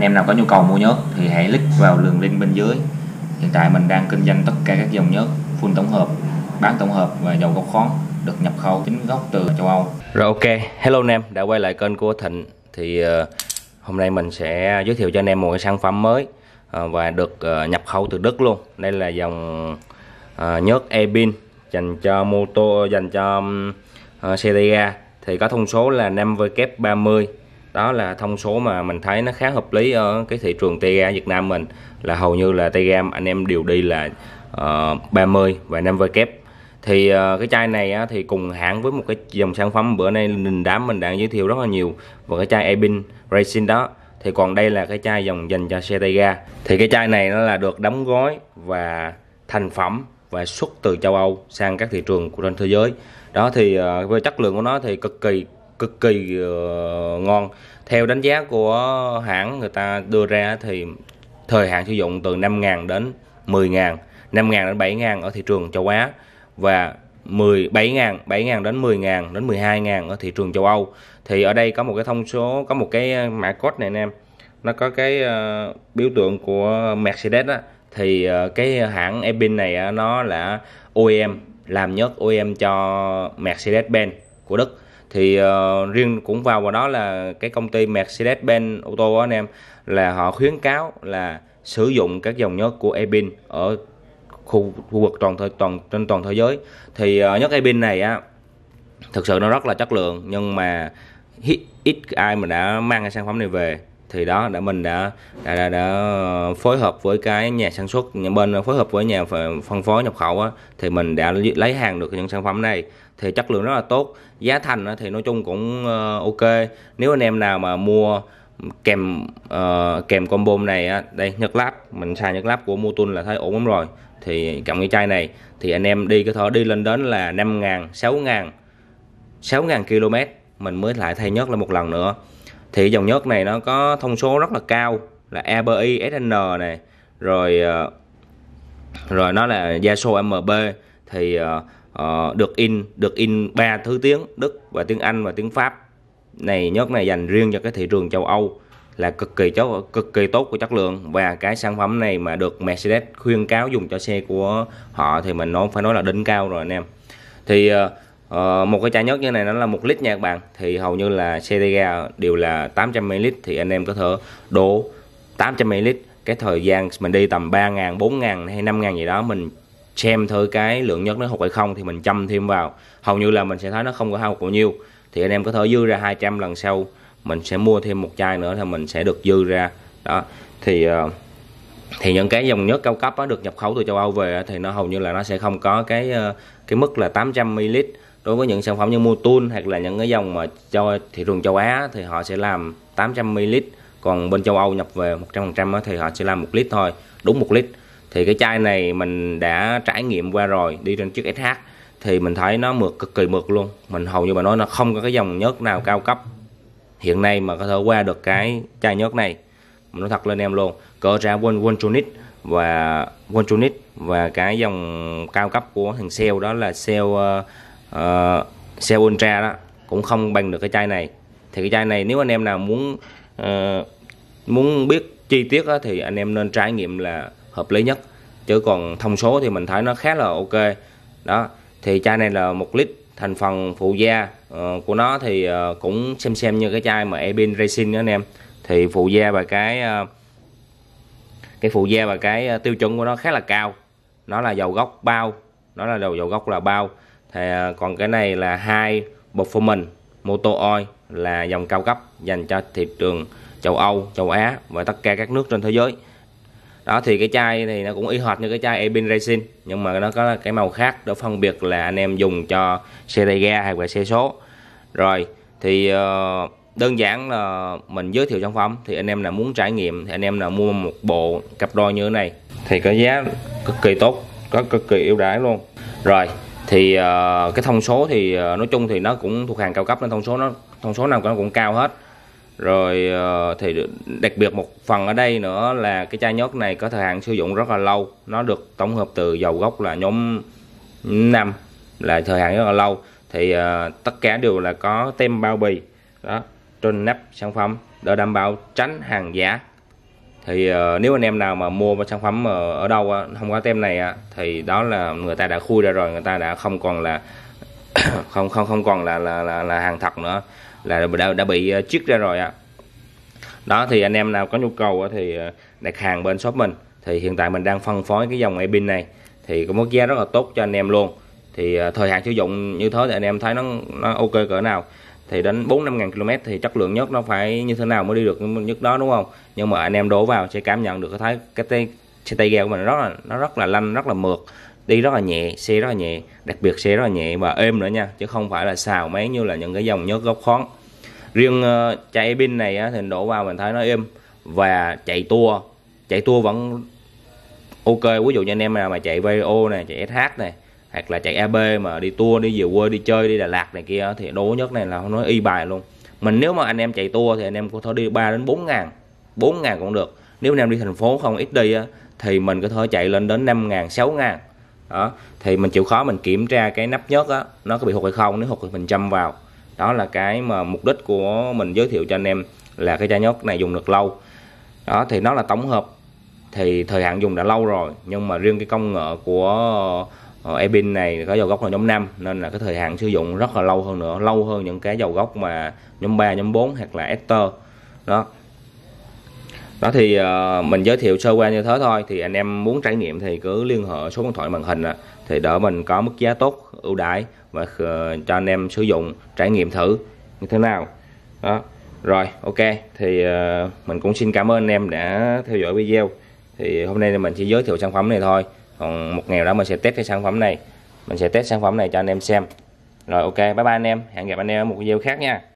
anh em nào có nhu cầu mua nhớt thì hãy click vào đường link bên dưới hiện tại mình đang kinh doanh tất cả các dòng nhớt full tổng hợp bán tổng hợp và dầu gốc khoáng được nhập khẩu chính gốc từ châu Âu rồi ok hello anh em đã quay lại kênh của Thịnh thì ờ, hôm nay mình sẽ giới thiệu cho anh em một cái sản phẩm mới ờ, và được ờ, nhập khẩu từ Đức luôn đây là dòng uh, nhớt Ebin dành cho mô tô dành cho xe tay ga thì có thông số là 50 kép 30 đó là thông số mà mình thấy nó khá hợp lý ở cái thị trường tay ga Việt Nam mình là hầu như là tay ga anh em đều đi là uh, ờ, 30 và 50 kép thì uh, cái chai này á, thì cùng hãng với một cái dòng sản phẩm bữa nay đình đám mình đã giới thiệu rất là nhiều và cái chai Ebin Racing đó thì còn đây là cái chai dòng dành cho xe tay ga thì cái chai này nó là được đóng gói và thành phẩm và xuất từ châu Âu sang các thị trường của trên thế giới đó thì uh, ờ, về chất lượng của nó thì cực kỳ cực kỳ ờ, ngon theo đánh giá của hãng người ta đưa ra thì thời hạn sử dụng từ 5.000 đến 10.000 5.000 đến 7.000 ở thị trường châu Á và 17.000 7.000 đến 10.000 đến 12.000 ở thị trường châu Âu thì ở đây có một cái thông số có một cái mã code này anh em nó có cái uh, biểu tượng của Mercedes á thì uh, cái hãng Ebin này uh, nó là OEM làm nhất OEM cho Mercedes-Benz của Đức thì uh, riêng cũng vào vào đó là cái công ty Mercedes-Benz ô tô anh em là họ khuyến cáo là sử dụng các dòng nhớt của Ebin ở khu, khu vực toàn, toàn trên toàn thế giới thì uh, nhớt Ebin này á thực sự nó rất là chất lượng nhưng mà ít, ít ai mà đã mang cái sản phẩm này về thì đó đã mình đã đã, đã, đã phối hợp với cái nhà sản xuất nhà bên phối hợp với nhà phân phối nhập khẩu á, thì mình đã lấy hàng được những sản phẩm này thì chất lượng rất là tốt giá thành á, thì nói chung cũng ờ, ok nếu anh em nào mà mua kèm uh, kèm combo này á, đây nhật lắp mình xài nhật lắp của Mutun là thấy ổn lắm rồi thì cầm cái chai này thì anh em đi cái thở đi lên đến là 5 000 6 000 6 000 km mình mới lại thay nhớt là một lần nữa thì dòng nhớt này nó có thông số rất là cao là API SN này rồi ờ, rồi nó là gia số MB thì uh, được in được in ba thứ tiếng Đức và tiếng Anh và tiếng Pháp này nhớt này dành riêng cho cái thị trường châu Âu là cực kỳ tốt cực kỳ tốt của chất lượng và cái sản phẩm này mà được Mercedes khuyên cáo dùng cho xe của họ thì mình nó phải nói là đỉnh cao rồi anh em thì uh, Ờ, một cái chai nhớt như này nó là một lít nha các bạn thì hầu như là xe CTG đều là 800 ml thì anh em có thể đổ 800 ml cái thời gian mình đi tầm 3 ngàn 4 ngàn hay 5 ngàn gì đó mình xem thử cái lượng nhất nó hụt hay không thì mình châm thêm vào hầu như là mình sẽ thấy nó không có hao bao nhiêu thì anh em có thể dư ra 200 lần sau mình sẽ mua thêm một chai nữa thì mình sẽ được dư ra đó thì ờ, thì những cái dòng nhớt cao cấp đó được nhập khẩu từ châu Âu về thì nó hầu như là nó sẽ không có cái ờ, cái mức là 800 ml đối với những sản phẩm như Motul hoặc là những cái dòng mà cho thị trường châu Á thì họ sẽ làm 800 ml còn bên châu Âu nhập về 100% thì họ sẽ làm một lít thôi đúng một lít thì cái chai này mình đã trải nghiệm qua rồi đi trên chiếc SH thì mình thấy nó mượt cực kỳ mượt luôn mình hầu như mà nói nó không có cái dòng nhớt nào cao cấp hiện nay mà có thể qua được cái chai nhớt này mình nói thật lên em luôn cỡ ra One One Unit và One Unit và cái dòng cao cấp của thằng Shell đó là Shell ờ, Ờ, xe Ultra đó cũng không bằng được cái chai này thì cái chai này nếu anh em nào muốn uh, muốn biết chi tiết đó, thì anh em nên trải nghiệm là hợp lý nhất chứ còn thông số thì mình thấy nó khá là ok đó thì chai này là một lít thành phần phụ gia uh, của nó thì uh, cũng xem xem như cái chai mà Ebin Racing đó anh em thì phụ gia và cái uh, cái phụ gia và cái tiêu chuẩn của nó khá là cao nó là dầu gốc bao nó là dầu dầu gốc là bao thì à, còn cái này là hai performance motor oil là dòng cao cấp dành cho thị trường châu Âu, châu Á và tất cả các nước trên thế giới. Đó thì cái chai thì nó cũng y hệt như cái chai Ebin Racing nhưng mà nó có cái màu khác để phân biệt là anh em dùng cho xe tay ga hay là xe số. Rồi thì ờ, đơn giản là mình giới thiệu sản phẩm thì anh em nào muốn trải nghiệm thì anh em nào mua một bộ cặp đôi như thế này thì có giá cực kỳ tốt, có cực kỳ ưu đãi luôn. Rồi thì uh, cái thông số thì uh, nói chung thì nó cũng thuộc hàng cao cấp nên thông số nó thông số nào nó cũng cao hết rồi uh, thì đặc biệt một phần ở đây nữa là cái chai nhớt này có thời hạn sử dụng rất là lâu nó được tổng hợp từ dầu gốc là nhóm 5 là thời hạn rất là lâu thì uh, tất cả đều là có tem bao bì đó trên nắp sản phẩm để đảm bảo tránh hàng giả thì uh, nếu anh em nào mà mua sản phẩm ờ, ở, đâu á, không có tem này á, thì đó là người ta đã khui ra rồi người ta đã không còn là không không không còn là là là, là hàng thật nữa là đã, đã bị uh, ờ, chiết ra rồi á đó thì anh em nào có nhu cầu á, thì đặt hàng bên shop mình thì hiện tại mình đang phân phối cái dòng pin này thì có mức giá rất là tốt cho anh em luôn thì thời hạn sử dụng như thế thì anh em thấy nó nó ok cỡ nào thì đến 4 5 ngàn km thì chất lượng nhất nó phải như thế nào mới đi được nhất đó đúng không nhưng mà anh em đổ vào sẽ cảm nhận được thấy cái tay xe tay ga của mình rất là nó rất là lanh rất là mượt đi rất là nhẹ xe rất là nhẹ đặc biệt xe rất là nhẹ và êm nữa nha chứ không phải là xào máy như là những cái dòng nhớt gốc khoáng riêng uh, ờ, chạy e pin này á, thì đổ vào mình thấy nó êm và chạy tua chạy tua vẫn ok ví dụ như anh em nào mà chạy VO này chạy SH này hoặc là chạy ab mà đi tour đi về quê đi chơi đi đà lạt này kia thì đố nhất này là nói y bài luôn mình nếu mà anh em chạy tour thì anh em có thể đi 3 đến 4 ngàn 4 ngàn cũng được nếu anh em đi thành phố không ít đi á, thì mình có thể chạy lên đến 5 ngàn 6 ngàn đó thì mình chịu khó mình kiểm tra cái nắp nhớt á nó có bị hụt hay không nếu hụt thì mình châm vào đó là cái mà mục đích của mình giới thiệu cho anh em là cái chai nhớt này dùng được lâu đó thì nó là tổng hợp thì thời hạn dùng đã lâu rồi nhưng mà riêng cái công nghệ của Ờ, e pin này có dầu gốc là nhóm 5 nên là cái thời hạn sử dụng rất là lâu hơn nữa lâu hơn những cái dầu gốc mà nhóm 3 nhóm 4 hoặc là ester đó đó thì ờ, mình giới thiệu sơ qua như thế thôi thì anh em muốn trải nghiệm thì cứ liên hệ số điện thoại màn hình à. thì đỡ mình có mức giá tốt ưu đãi và ờ, cho anh em sử dụng trải nghiệm thử như thế nào đó rồi ok thì ờ, mình cũng xin cảm ơn anh em đã theo dõi video thì hôm nay mình chỉ giới thiệu sản phẩm này thôi còn một ngày đó mình sẽ test cái sản phẩm này mình sẽ test sản phẩm này cho anh em xem rồi ok bye bye anh em hẹn gặp anh em ở một video khác nha